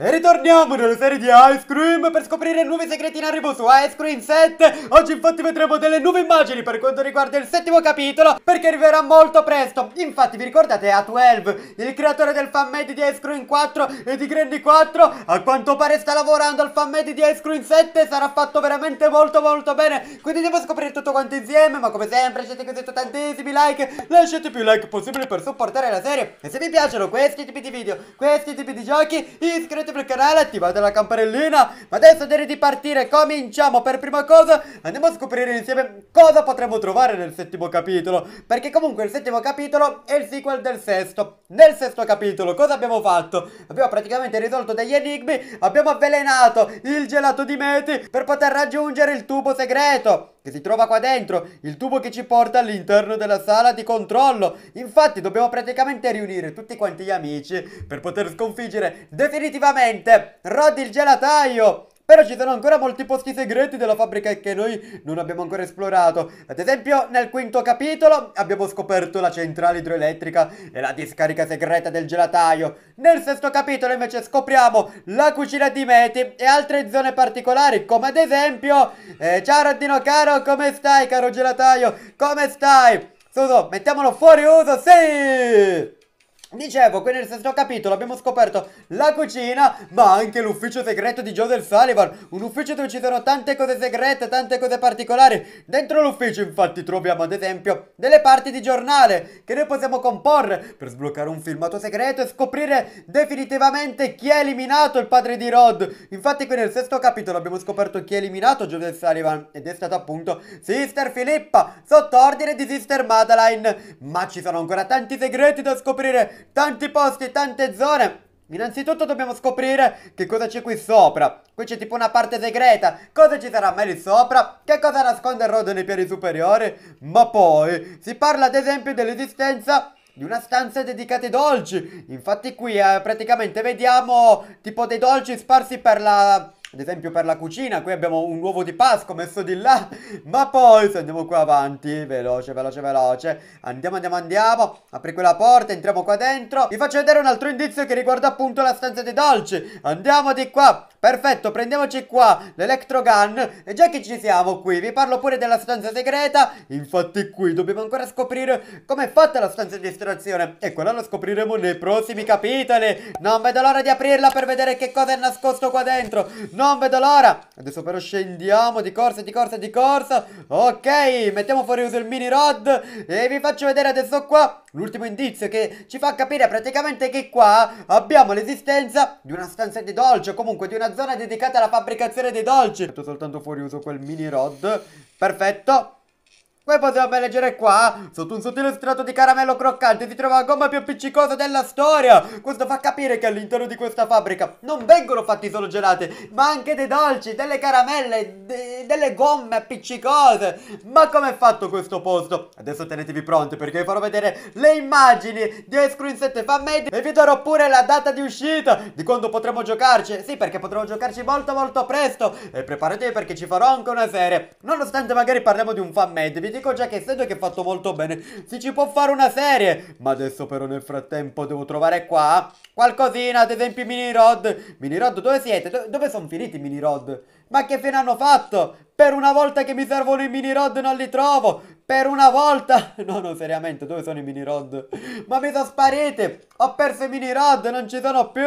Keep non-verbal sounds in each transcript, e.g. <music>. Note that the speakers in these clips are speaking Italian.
E ritorniamo nella serie di Ice Cream per scoprire nuovi segreti in arrivo su Ice Cream 7 Oggi infatti vedremo delle nuove immagini per quanto riguarda il settimo capitolo Perché arriverà molto presto Infatti vi ricordate A12 Il creatore del fanmade di Ice Cream 4 e di Grandi 4 A quanto pare sta lavorando al fanmade di Ice Cream 7 Sarà fatto veramente molto molto bene Quindi andiamo a scoprire tutto quanto insieme Ma come sempre siete così tantissimi like Lasciate più like possibili per supportare la serie E se vi piacciono questi tipi di video, questi tipi di giochi Iscrivetevi iscrivetevi al canale, attivate la campanellina. Ma adesso direi di partire, cominciamo. Per prima cosa andiamo a scoprire insieme cosa potremo trovare nel settimo capitolo. Perché comunque il settimo capitolo è il sequel del sesto. Nel sesto capitolo cosa abbiamo fatto? Abbiamo praticamente risolto degli enigmi, abbiamo avvelenato il gelato di Meti per poter raggiungere il tubo segreto che si trova qua dentro, il tubo che ci porta all'interno della sala di controllo. Infatti dobbiamo praticamente riunire tutti quanti gli amici per poter sconfiggere definitivamente Rod il gelataio. Però ci sono ancora molti posti segreti della fabbrica che noi non abbiamo ancora esplorato. Ad esempio nel quinto capitolo abbiamo scoperto la centrale idroelettrica e la discarica segreta del gelataio. Nel sesto capitolo invece scopriamo la cucina di Meti e altre zone particolari come ad esempio... Eh, ciao Rattino caro, come stai caro gelataio? Come stai? Suso, mettiamolo fuori uso, sì! Dicevo, qui nel sesto capitolo abbiamo scoperto la cucina, ma anche l'ufficio segreto di Joseph Sullivan. Un ufficio dove ci sono tante cose segrete, tante cose particolari. Dentro l'ufficio, infatti, troviamo ad esempio delle parti di giornale che noi possiamo comporre per sbloccare un filmato segreto e scoprire definitivamente chi ha eliminato il padre di Rod. Infatti, qui nel sesto capitolo abbiamo scoperto chi ha eliminato Joseph Sullivan ed è stato appunto Sister Filippa, sotto ordine di Sister Madeline. Ma ci sono ancora tanti segreti da scoprire tanti posti, tante zone. Innanzitutto dobbiamo scoprire che cosa c'è qui sopra. Qui c'è tipo una parte segreta. Cosa ci sarà mai lì sopra? Che cosa nasconde il rodo nei piani superiori? Ma poi si parla ad esempio dell'esistenza di una stanza dedicata ai dolci. Infatti qui eh, praticamente vediamo tipo dei dolci sparsi per la ad esempio per la cucina, qui abbiamo un uovo di Pasqua messo di là, <laughs> ma poi se andiamo qua avanti, veloce, veloce, veloce, andiamo, andiamo, andiamo, apri quella porta, entriamo qua dentro, vi faccio vedere un altro indizio che riguarda appunto la stanza dei dolci, andiamo di qua, Perfetto, prendiamoci qua l'electrogun e già che ci siamo qui vi parlo pure della stanza segreta. Infatti qui dobbiamo ancora scoprire com'è fatta la stanza di estrazione e quella la scopriremo nei prossimi capitoli. Non vedo l'ora di aprirla per vedere che cosa è nascosto qua dentro. Non vedo l'ora. Adesso però scendiamo di corsa, di corsa, di corsa. Ok, mettiamo fuori uso il mini rod e vi faccio vedere adesso qua L'ultimo indizio che ci fa capire praticamente che qua abbiamo l'esistenza di una stanza di dolci o comunque di una zona dedicata alla fabbricazione dei dolci. Metto soltanto fuori uso quel mini rod. Perfetto. Come possiamo leggere qua? Sotto un sottile strato di caramello croccante si trova la gomma più appiccicosa della storia! Questo fa capire che all'interno di questa fabbrica non vengono fatti solo gelate, ma anche dei dolci, delle caramelle, de delle gomme appiccicose! Ma come è fatto questo posto? Adesso tenetevi pronti perché vi farò vedere le immagini di Ice Cream 7 Fan Made e vi darò pure la data di uscita di quando potremo giocarci. Sì, perché potremo giocarci molto molto presto! E preparatevi perché ci farò anche una serie. Nonostante magari parliamo di un fan made, vi dico dico già che essendo che è fatto molto bene, si ci può fare una serie. Ma adesso però nel frattempo devo trovare qua qualcosina, ad esempio i mini rod. Mini rod dove siete? Do dove sono finiti i mini rod? Ma che fine hanno fatto? Per una volta che mi servono i mini rod non li trovo! Per una volta! <laughs> No, no, seriamente, dove sono i mini rod? Ma mi sono spariti! Ho perso i mini rod, non ci sono più!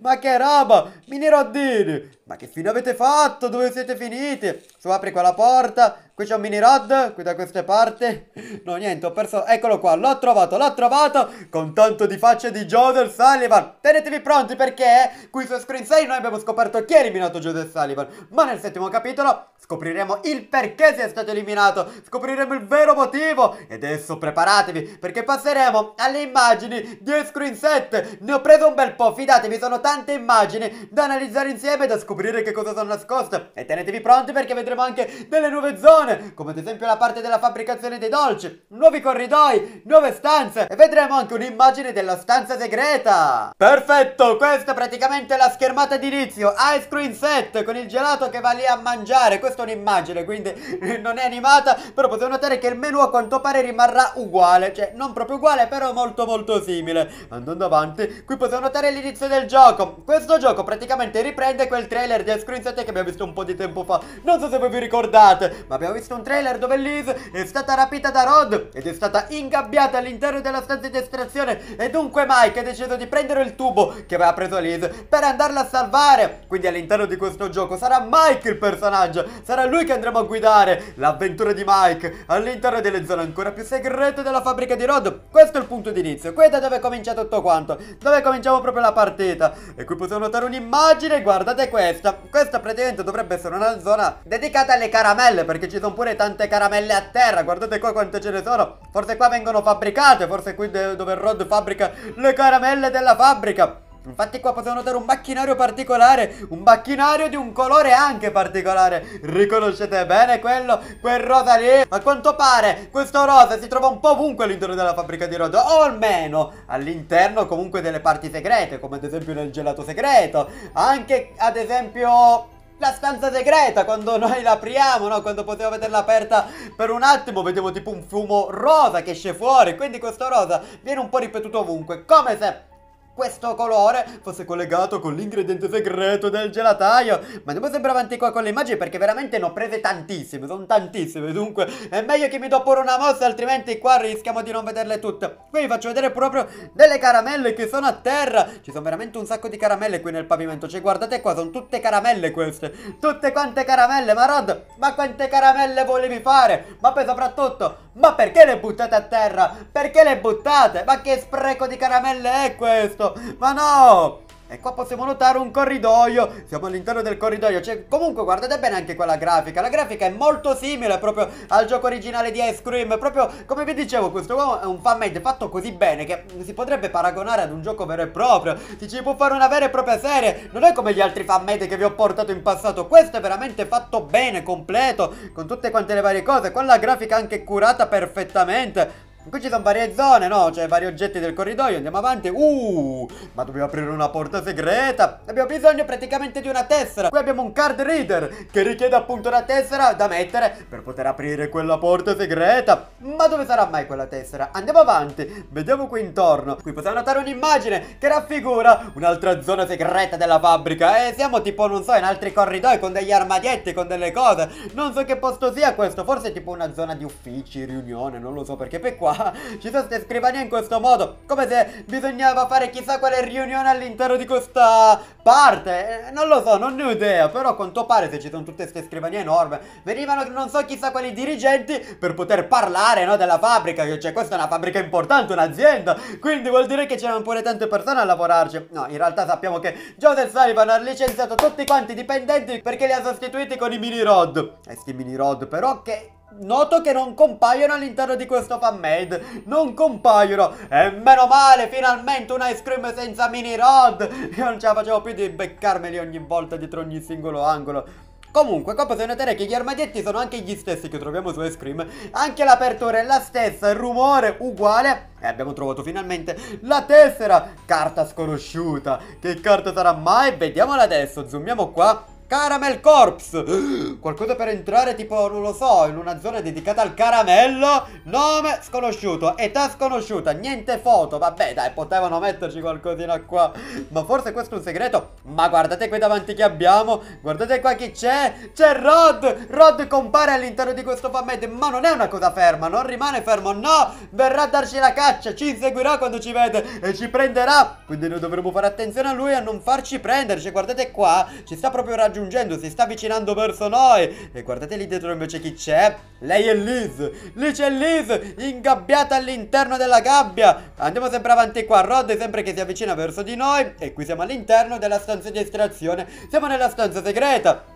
Ma che roba! Mini roddini. Ma che fine avete fatto? Dove siete finiti? Su, apri quella porta. Qui c'è un mini rod, qui da queste parti. No, niente, ho perso. Eccolo qua, l'ho trovato, l'ho trovato. Con tanto di facce di Joseph Sullivan. Tenetevi pronti perché qui su Screen 6 noi abbiamo scoperto chi ha eliminato Joseph Sullivan. Ma nel settimo capitolo scopriremo il perché sia stato eliminato. Scopriremo il vero motivo. E adesso preparatevi perché passeremo alle immagini di Screen 7. Ne ho preso un bel po', fidatevi, sono tante immagini da analizzare insieme e da scoprire scoprire che cosa sono nascoste e tenetevi pronti perché vedremo anche delle nuove zone, come ad esempio la parte della fabbricazione dei dolci, nuovi corridoi, nuove stanze e vedremo anche un'immagine della stanza segreta. Perfetto, questa è praticamente la schermata di inizio, ice cream set con il gelato che va lì a mangiare, questa è un'immagine quindi <laughs> non è animata, però potete notare che il menu a quanto pare rimarrà uguale, cioè non proprio uguale però molto molto simile. Andando avanti, qui potete notare l'inizio del gioco, questo gioco praticamente riprende quel trailer trailer di Screen 7 che abbiamo visto un po' di tempo fa Non so se voi vi ricordate Ma abbiamo visto un trailer dove Liz è stata rapita da Rod Ed è stata ingabbiata all'interno della stanza di estrazione E dunque Mike ha deciso di prendere il tubo che aveva preso Liz Per andarla a salvare Quindi all'interno di questo gioco sarà Mike il personaggio Sarà lui che andremo a guidare L'avventura di Mike All'interno delle zone ancora più segrete della fabbrica di Rod Questo è il punto di inizio Qui è da dove comincia tutto quanto Dove cominciamo proprio la partita E qui possiamo notare un'immagine Guardate questa questa Questa praticamente dovrebbe essere una zona dedicata alle caramelle Perché ci sono pure tante caramelle a terra Guardate qua quante ce ne sono Forse qua vengono fabbricate Forse qui dove Rod fabbrica le caramelle della fabbrica Infatti qua potevano notare un macchinario particolare Un macchinario di un colore anche particolare Riconoscete bene quello? Quel rosa lì? A quanto pare questo rosa si trova un po' ovunque all'interno della fabbrica di rosa O almeno all'interno comunque delle parti segrete Come ad esempio nel gelato segreto Anche ad esempio la stanza segreta quando noi l'apriamo no? Quando potevamo vederla aperta per un attimo vediamo tipo un fumo rosa che esce fuori Quindi questo rosa viene un po' ripetuto ovunque Come se questo colore fosse collegato con l'ingrediente segreto del gelataio. Ma devo sempre avanti qua con le immagini perché veramente ne ho prese tantissime, sono tantissime, dunque è meglio che mi do pure una mossa altrimenti qua rischiamo di non vederle tutte. Qui vi faccio vedere proprio delle caramelle che sono a terra, ci sono veramente un sacco di caramelle qui nel pavimento, cioè guardate qua, sono tutte caramelle queste, tutte quante caramelle, ma Rod, ma quante caramelle volevi fare? Ma poi soprattutto, ma perché le buttate a terra? Perché le buttate? Ma che spreco di caramelle è questo? fatto? Ma no! E qua possiamo notare un corridoio Siamo all'interno del corridoio cioè, Comunque guardate bene anche quella grafica La grafica è molto simile proprio al gioco originale di Ice Cream Proprio come vi dicevo questo uomo è un fan made fatto così bene Che si potrebbe paragonare ad un gioco vero e proprio Si ci può fare una vera e propria serie Non è come gli altri fan made che vi ho portato in passato Questo è veramente fatto bene, completo Con tutte quante le varie cose Con la grafica anche curata perfettamente Qui ci sono varie zone, no? Cioè, vari oggetti del corridoio. Andiamo avanti. Uh, ma dobbiamo aprire una porta segreta. Abbiamo bisogno praticamente di una tessera. Qui abbiamo un card reader che richiede appunto una tessera da mettere per poter aprire quella porta segreta. Ma dove sarà mai quella tessera? Andiamo avanti. Vediamo qui intorno. Qui possiamo notare un'immagine che raffigura un'altra zona segreta della fabbrica. E eh, siamo tipo, non so, in altri corridoi con degli armadietti, con delle cose. Non so che posto sia questo. Forse è tipo una zona di uffici, riunione, non lo so perché per qua <laughs> ci sono queste scrivanie in questo modo, come se bisognava fare chissà quale riunione all'interno di questa parte. Eh, non lo so, non ne ho idea, però a quanto pare se ci sono tutte queste scrivanie enormi, venivano non so chissà quali dirigenti per poter parlare, no, della fabbrica, cioè questa è una fabbrica importante, un'azienda, quindi vuol dire che c'erano pure tante persone a lavorarci. No, in realtà sappiamo che Joseph Sullivan ha licenziato tutti quanti i dipendenti perché li ha sostituiti con i mini rod. E eh mini rod però che Noto che non compaiono all'interno di questo fanmade Non compaiono E meno male, finalmente un ice cream senza mini rod Io non ce la facevo più di beccarmeli ogni volta dietro ogni singolo angolo Comunque, qua potete notare che gli armadietti sono anche gli stessi che troviamo su Ice Cream Anche l'apertura è la stessa, il rumore uguale E abbiamo trovato finalmente la tessera Carta sconosciuta Che carta sarà mai? Vediamola adesso, zoomiamo qua Caramel Corps <gasps> Qualcosa per entrare tipo, non lo so, in una zona dedicata al caramello Nome sconosciuto, età sconosciuta, niente foto Vabbè dai, potevano metterci qualcosina qua Ma forse questo è un segreto? Ma guardate qui davanti che abbiamo Guardate qua chi c'è C'è Rod Rod compare all'interno di questo fanmade Ma non è una cosa ferma, non rimane fermo No, verrà a darci la caccia Ci inseguirà quando ci vede e ci prenderà Quindi noi dovremo fare attenzione a lui a non farci prenderci Guardate qua, ci sta proprio raggiungendo raggiungendo, si sta avvicinando verso noi. E guardate lì dietro invece chi c'è. Lei è Liz. Lì c'è Liz, ingabbiata all'interno della gabbia. Andiamo sempre avanti qua. Rod sempre che si avvicina verso di noi. E qui siamo all'interno della stanza di estrazione. Siamo nella stanza segreta.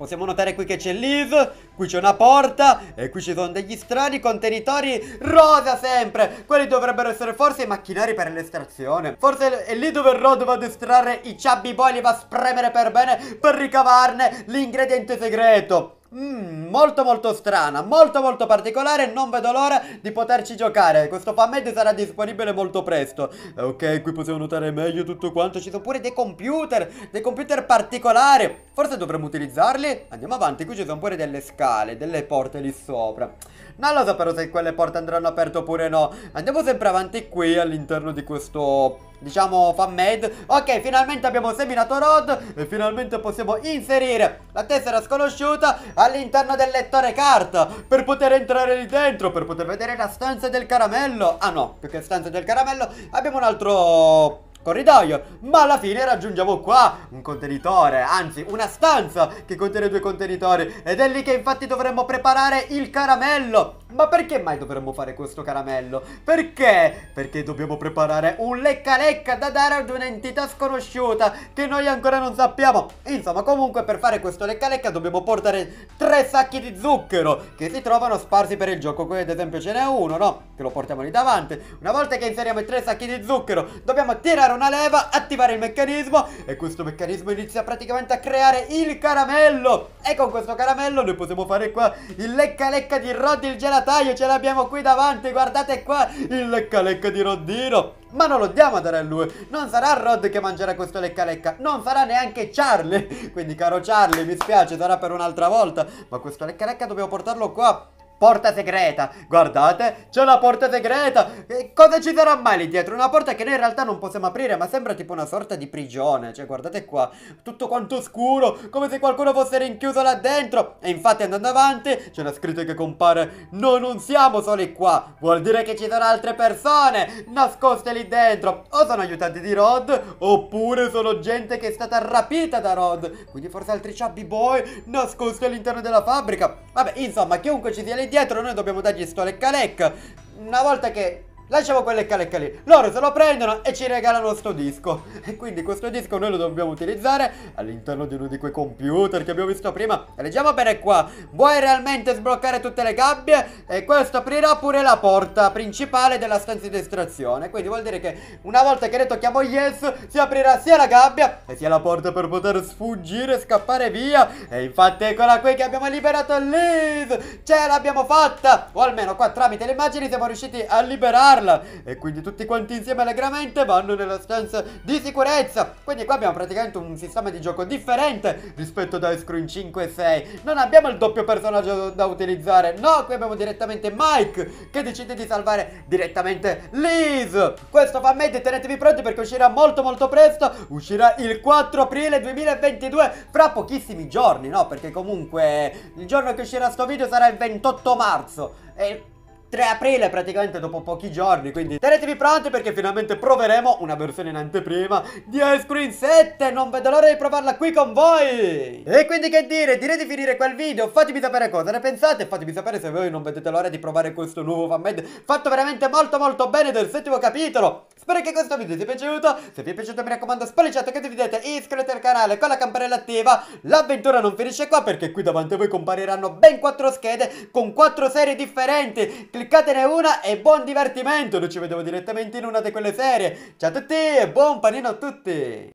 Possiamo notare qui che c'è Liv, qui c'è una porta e qui ci sono degli strani contenitori rosa sempre. Quelli dovrebbero essere forse i macchinari per l'estrazione. Forse è lì dove Rod va ad estrarre i chubby boy, li va a spremere per bene per ricavarne l'ingrediente segreto. Mm, molto molto strana, molto molto particolare Non vedo l'ora di poterci giocare Questo PubMed sarà disponibile molto presto eh, Ok, qui possiamo notare meglio tutto quanto Ci sono pure dei computer Dei computer particolari Forse dovremmo utilizzarli Andiamo avanti, qui ci sono pure delle scale Delle porte lì sopra Non lo so però se quelle porte andranno aperte oppure no Andiamo sempre avanti qui all'interno di questo diciamo fan made Ok finalmente abbiamo seminato Rod e finalmente possiamo inserire la tessera sconosciuta all'interno del lettore carta Per poter entrare lì dentro, per poter vedere la stanza del caramello Ah no, più che stanza del caramello abbiamo un altro corridoio Ma alla fine raggiungiamo qua un contenitore Anzi una stanza che contiene due contenitori Ed è lì che infatti dovremmo preparare il caramello ma perché mai dovremmo fare questo caramello? Perché? Perché dobbiamo preparare un lecca lecca da dare ad un'entità sconosciuta che noi ancora non sappiamo. Insomma, comunque per fare questo lecca lecca dobbiamo portare tre sacchi di zucchero che si trovano sparsi per il gioco. Qui ad esempio ce n'è uno, no? Che lo portiamo lì davanti. Una volta che inseriamo i tre sacchi di zucchero dobbiamo tirare una leva, attivare il meccanismo e questo meccanismo inizia praticamente a creare il caramello. E con questo caramello noi possiamo fare qua il lecca lecca di Rod il gelato segretario ce l'abbiamo qui davanti, guardate qua, il lecca-lecca di Rondino. Ma non lo diamo a dare a lui, non sarà Rod che mangerà questo lecca-lecca, non sarà neanche Charlie. <laughs> Quindi caro Charlie, mi spiace, sarà per un'altra volta, ma questo lecca-lecca dobbiamo portarlo qua. Porta segreta, guardate, c'è la porta segreta e Cosa ci sarà mai lì dietro? Una porta che noi in realtà non possiamo aprire ma sembra tipo una sorta di prigione Cioè guardate qua, tutto quanto scuro, come se qualcuno fosse rinchiuso là dentro E infatti andando avanti c'è la scritta che compare Noi non siamo soli qua, vuol dire che ci sono altre persone nascoste lì dentro O sono aiutanti di Rod oppure sono gente che è stata rapita da Rod Quindi forse altri chubby boy nascosti all'interno della fabbrica Vabbè insomma chiunque ci sia lì dietro noi dobbiamo dargli sto lecca lec. Una volta che lasciamo quelle cariche lì. Loro se lo prendono e ci regalano questo disco. E quindi questo disco noi lo dobbiamo utilizzare all'interno di uno di quei computer che abbiamo visto prima. E leggiamo bene qua. Vuoi realmente sbloccare tutte le gabbie? E questo aprirà pure la porta principale della stanza di estrazione. Quindi vuol dire che una volta che noi tocchiamo yes, si aprirà sia la gabbia e sia la porta per poter sfuggire, e scappare via. E infatti eccola qui che abbiamo liberato Liz. Ce l'abbiamo fatta. O almeno qua tramite le immagini siamo riusciti a liberare svuotarla e quindi tutti quanti insieme allegramente vanno nella stanza di sicurezza. Quindi qua abbiamo praticamente un sistema di gioco differente rispetto ad da Screen 5 e 6. Non abbiamo il doppio personaggio da utilizzare, no, qui abbiamo direttamente Mike che decide di salvare direttamente Liz. Questo fa meglio, tenetevi pronti perché uscirà molto molto presto, uscirà il 4 aprile 2022, fra pochissimi giorni, no? Perché comunque il giorno che uscirà sto video sarà il 28 marzo. E 3 aprile praticamente dopo pochi giorni quindi tenetevi pronti perché finalmente proveremo una versione in anteprima di Ice Cream 7 non vedo l'ora di provarla qui con voi e quindi che dire direi di finire quel video fatemi sapere cosa ne pensate fatemi sapere se voi non vedete l'ora di provare questo nuovo fanmade fatto veramente molto molto bene del settimo capitolo spero che questo video vi sia piaciuto se vi è piaciuto mi raccomando spallicciate condividete iscrivetevi al canale con la campanella attiva l'avventura non finisce qua perché qui davanti a voi compariranno ben 4 schede con 4 serie differenti cliccatene una e buon divertimento. Noi ci vediamo direttamente in una di quelle serie. Ciao a tutti e buon panino a tutti!